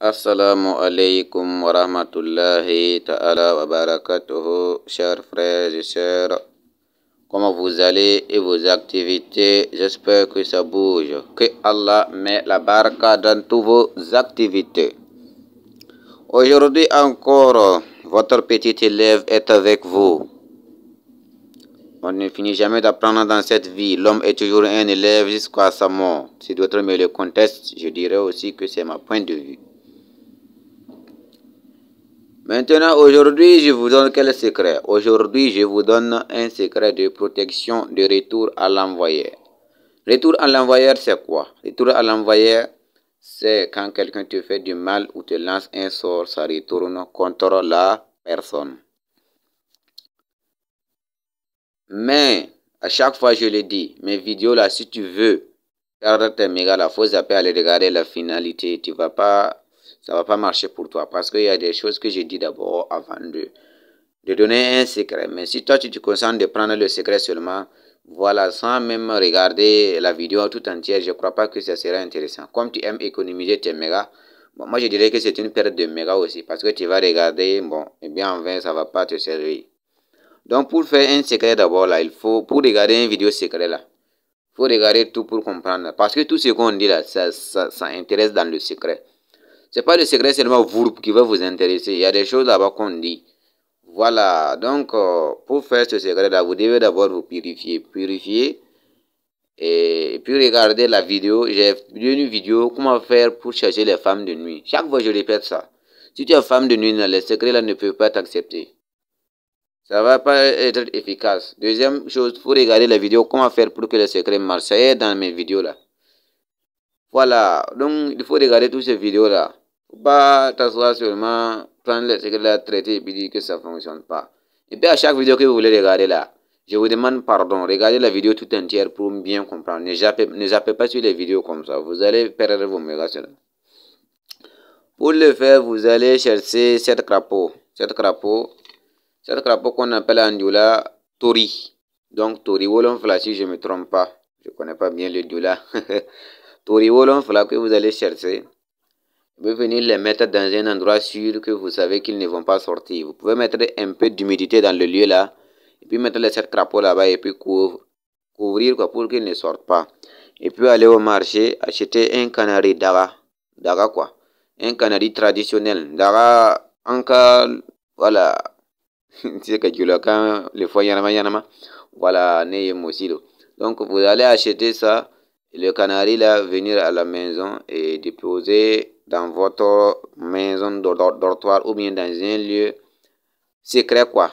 Assalamu alaikum wa rahmatullahi ta'ala wa barakatuhu, chers frères et sœurs. Comment vous allez et vos activités? J'espère que ça bouge. Que Allah met la baraka dans toutes vos activités. Aujourd'hui encore, votre petit élève est avec vous. On ne finit jamais d'apprendre dans cette vie. L'homme est toujours un élève jusqu'à sa mort. Si d'autres me le contestent, je dirais aussi que c'est ma point de vue. Maintenant, aujourd'hui, je vous donne quel secret Aujourd'hui, je vous donne un secret de protection de retour à l'envoyeur. Retour à l'envoyeur, c'est quoi Retour à l'envoyeur, c'est quand quelqu'un te fait du mal ou te lance un sort, ça retourne contre la personne. Mais, à chaque fois, je le dis, mes vidéos là, si tu veux regarde tes mégas, la fausse appel, aller regarder la finalité. Tu vas pas ça va pas marcher pour toi parce qu'il y a des choses que j'ai dit d'abord avant de, de donner un secret. Mais si toi, tu te concentres de prendre le secret seulement, voilà, sans même regarder la vidéo tout entière, je crois pas que ça sera intéressant. Comme tu aimes économiser tes mégas, bon, moi je dirais que c'est une perte de méga aussi parce que tu vas regarder, bon, et eh bien en vain, ça va pas te servir. Donc pour faire un secret d'abord là, il faut, pour regarder une vidéo secret là, faut regarder tout pour comprendre. Parce que tout ce qu'on dit là, ça, ça intéresse dans le secret. C'est pas le secret seulement vous qui va vous intéresser. Il y a des choses là-bas qu'on dit. Voilà, donc euh, pour faire ce secret-là, vous devez d'abord vous purifier. Purifier et puis regarder la vidéo. J'ai une vidéo comment faire pour chercher les femmes de nuit. Chaque fois, je répète ça. Si tu es femme de nuit, le secret là ne peut pas t'accepter. Ça va pas être efficace. Deuxième chose, faut regarder la vidéo comment faire pour que le secret marche. Ça y est dans mes vidéos-là. Voilà, donc il faut regarder toutes ces vidéos-là ou pas seulement, prendre les la traité et puis dire que ça ne fonctionne pas. Et puis à chaque vidéo que vous voulez regarder là, je vous demande pardon, regardez la vidéo tout entière pour bien comprendre. Ne zappez, ne pas sur les vidéos comme ça, vous allez perdre vos méga Pour le faire, vous allez chercher cette crapaud, cette crapaud, cette crapaud qu'on appelle Andula Tori. Donc Tori Wolon Flashy, je ne me trompe pas, je ne connais pas bien le Dula. Tori Wolon Flashy que vous allez chercher pouvez venir les mettre dans un endroit sûr que vous savez qu'ils ne vont pas sortir. Vous pouvez mettre un peu d'humidité dans le lieu là, et puis mettre les sept crapauds là-bas et puis couvrir quoi, pour qu'ils ne sortent pas. Et puis aller au marché, acheter un canari d'Ara. D'Ara quoi, un canari traditionnel, D'Ara, anka, voilà, c'est que tu quand les fois yanama yanama, voilà, aussi. Donc vous allez acheter ça, le canari là, venir à la maison et déposer dans votre maison dortoir ou bien dans un lieu secret quoi.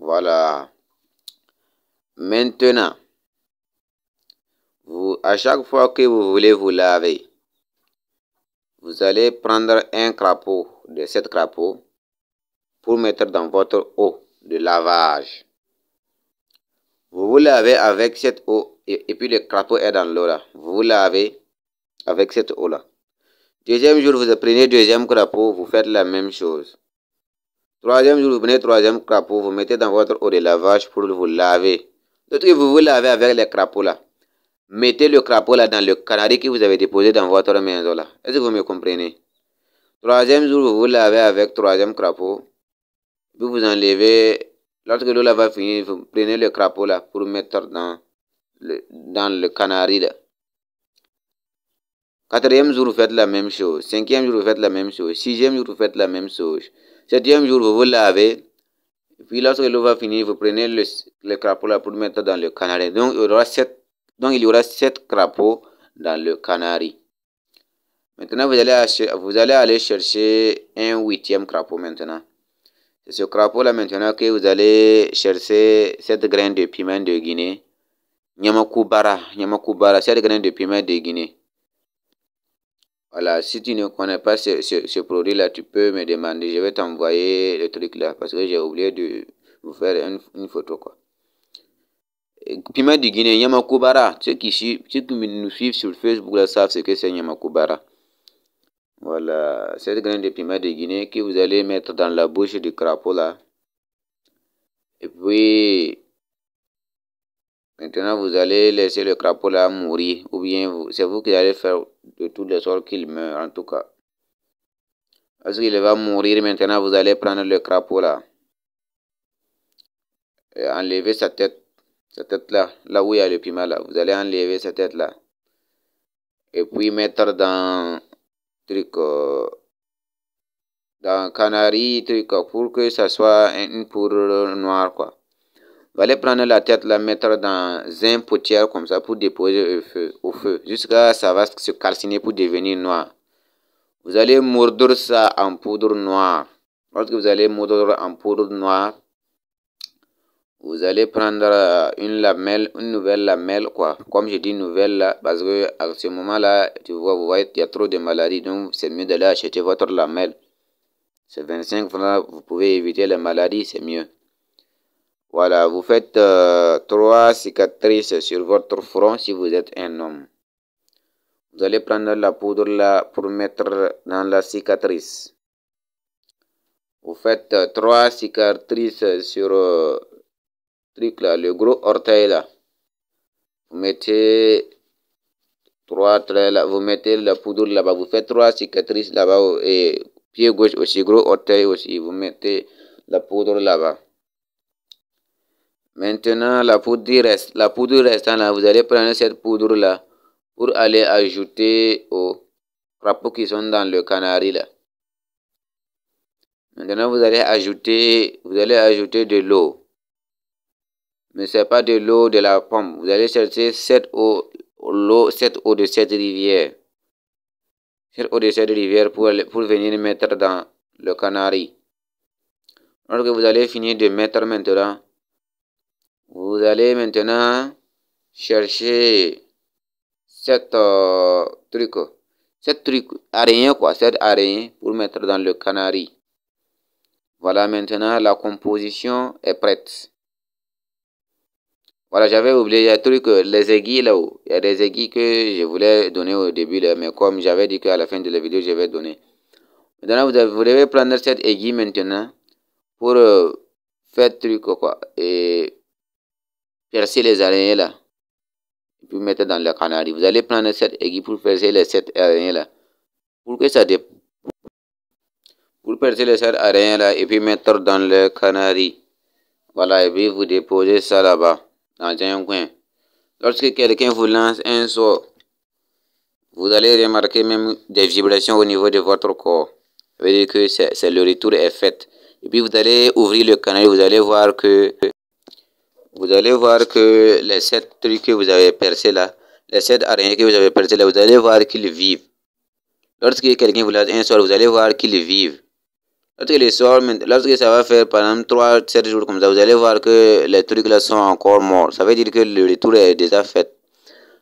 Voilà. Maintenant, vous, à chaque fois que vous voulez vous laver, vous allez prendre un crapaud de cette crapaud, pour mettre dans votre eau de lavage. Vous vous lavez avec cette eau et, et puis le crapaud est dans l'eau là. Vous vous lavez avec cette eau là. Deuxième jour, vous prenez deuxième crapaud, vous faites la même chose. Troisième jour, vous prenez troisième crapaud, vous mettez dans votre eau de lavage pour vous laver. D'autres que vous vous lavez avec les crapauds là. Mettez le crapaud là dans le canari que vous avez déposé dans votre maison là. Est-ce que vous me comprenez Troisième jour, vous vous lavez avec troisième crapaud. Vous vous enlevez. Lorsque l'eau va finir, vous prenez le crapaud là pour mettre dans le, dans le canari là. Quatrième jour, vous faites la même chose. Cinquième jour, vous faites la même chose. Sixième jour, vous faites la même chose. Septième jour, vous vous lavez. Puis lorsque l'eau va finir, vous prenez le, crapaud là pour le mettre dans le canari. Donc il y aura sept, donc, il y aura sept crapauds dans le canari. Maintenant, vous allez, vous allez aller chercher un huitième crapaud maintenant. C'est ce crapaud là maintenant que vous allez chercher sept graines de piment de Guinée. Nyamakubara, Nyamakubara, sept graines de piment de Guinée. Voilà, si tu ne connais pas ce, ce, produit-là, tu peux me demander, je vais t'envoyer le truc-là, parce que j'ai oublié de vous faire une, une photo, quoi. de piment Guinée, Yamakubara. Ceux qui, qui nous suivent sur Facebook là, savent ce que c'est Yamakubara. Voilà, cette graine de piment de Guinée que vous allez mettre dans la bouche du crapaud là. Et puis, Maintenant, vous allez laisser le crapaud là mourir, ou bien c'est vous qui allez faire de toutes les sortes qu'il meurt en tout cas. Parce qu'il va mourir, maintenant, vous allez prendre le crapaud là. Et enlever sa tête, sa tête là, là où il y a le pima là. Vous allez enlever sa tête là. Et puis mettre dans, truc, euh, dans canari, truc, pour que ça soit une pour noir quoi. Vous allez prendre la tête, la mettre dans un potière comme ça pour déposer au feu, au feu jusqu'à ça va se calciner pour devenir noir. Vous allez mordre ça en poudre noire. Lorsque vous allez mordre en poudre noire, vous allez prendre euh, une lamelle, une nouvelle lamelle, quoi. Comme je dis nouvelle, là, parce que à ce moment-là, tu vois, vous il y a trop de maladies, donc c'est mieux d'aller acheter votre lamelle. C'est 25 francs, vous pouvez éviter les maladies, c'est mieux. Voilà, vous faites euh, trois cicatrices sur votre front si vous êtes un homme. Vous allez prendre la poudre là pour mettre dans la cicatrice. Vous faites euh, trois cicatrices sur euh, truc là, le gros orteil là. Vous mettez trois traits là, vous mettez la poudre là-bas, vous faites trois cicatrices là-bas et pied gauche aussi, gros orteil aussi, vous mettez la poudre là-bas. Maintenant, la poudre reste. La poudre restant là, vous allez prendre cette poudre là pour aller ajouter aux crapauds qui sont dans le canari là. Maintenant, vous allez ajouter, vous allez ajouter de l'eau. Mais ce n'est pas de l'eau de la pomme. Vous allez chercher cette eau, l'eau, cette eau de cette rivière. de cette rivière pour, pour venir mettre dans le canari. Alors que vous allez finir de mettre maintenant vous allez maintenant chercher cette euh, truc, cette truc araignée quoi, cette araignée pour mettre dans le canari. Voilà maintenant la composition est prête. Voilà, j'avais oublié, il y a truc, les aiguilles là-haut. Il y a des aiguilles que je voulais donner au début, mais comme j'avais dit qu'à la fin de la vidéo, je vais donner. Maintenant, vous, vous devez prendre cette aiguille maintenant pour euh, faire truc quoi. Et percer les araignées-là, et puis mettre dans le canari. Vous allez prendre cette aiguille pour percer les sept araignées-là. Pour que ça dépose Pour percer les sept araignées-là, et puis mettre dans le canari. Voilà, et puis vous déposez ça là-bas, dans un coin. Lorsque quelqu'un vous lance un saut vous allez remarquer même des vibrations au niveau de votre corps. Ça veut dire que c'est le retour est fait. Et puis vous allez ouvrir le canari, vous allez voir que vous allez voir que les sept trucs que vous avez percés là, les sept araignées que vous avez percées là, vous allez voir qu'ils vivent. Lorsque quelqu'un vous lance un sort, vous allez voir qu'ils vivent. Lorsque, les lorsque ça va faire par exemple 3, 7 jours comme ça, vous allez voir que les trucs là sont encore morts. Ça veut dire que le retour est déjà fait.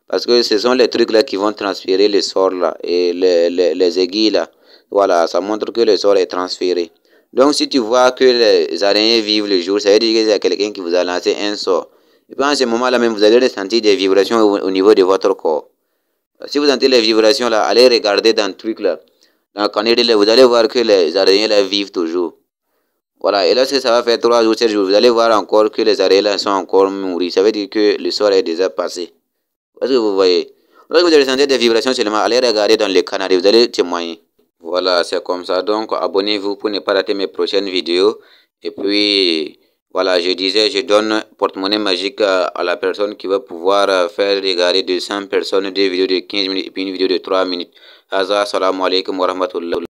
Parce que ce sont les trucs là qui vont transférer les sorts là et les aiguilles là. Voilà, ça montre que le sort est transféré. Donc si tu vois que les araignées vivent le jour, ça veut dire qu'il y a quelqu'un qui vous a lancé un sort. Et puis en ce moment-là même, vous allez ressentir des vibrations au, niveau de votre corps. Si vous sentez les vibrations là, allez regarder dans le truc là. Dans le vous allez voir que les araignées vivent toujours. Voilà, et lorsque ça va faire trois ou sept jours, vous allez voir encore que les araignées sont encore mouries. Ça veut dire que le sort est déjà passé. Est-ce que vous voyez Lorsque vous allez ressentir des vibrations seulement, allez regarder dans le là, vous allez témoigner. Voilà, c'est comme ça. Donc, abonnez-vous pour ne pas rater mes prochaines vidéos. Et puis, voilà, je disais, je donne porte-monnaie magique à la personne qui va pouvoir euh, faire regarder 200 personnes des vidéos de 15 minutes et puis une vidéo de 3 minutes. Hazard, salam alaikum wa